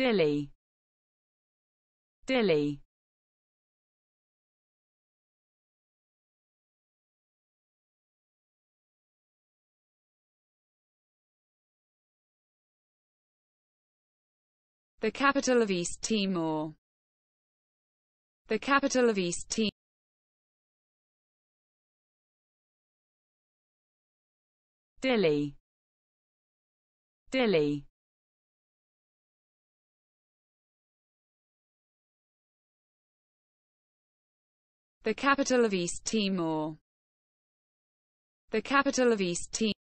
dilly, dilly. The capital of East Timor. The capital of East Timor. Dilly. Dilly. The capital of East Timor. The capital of East Timor.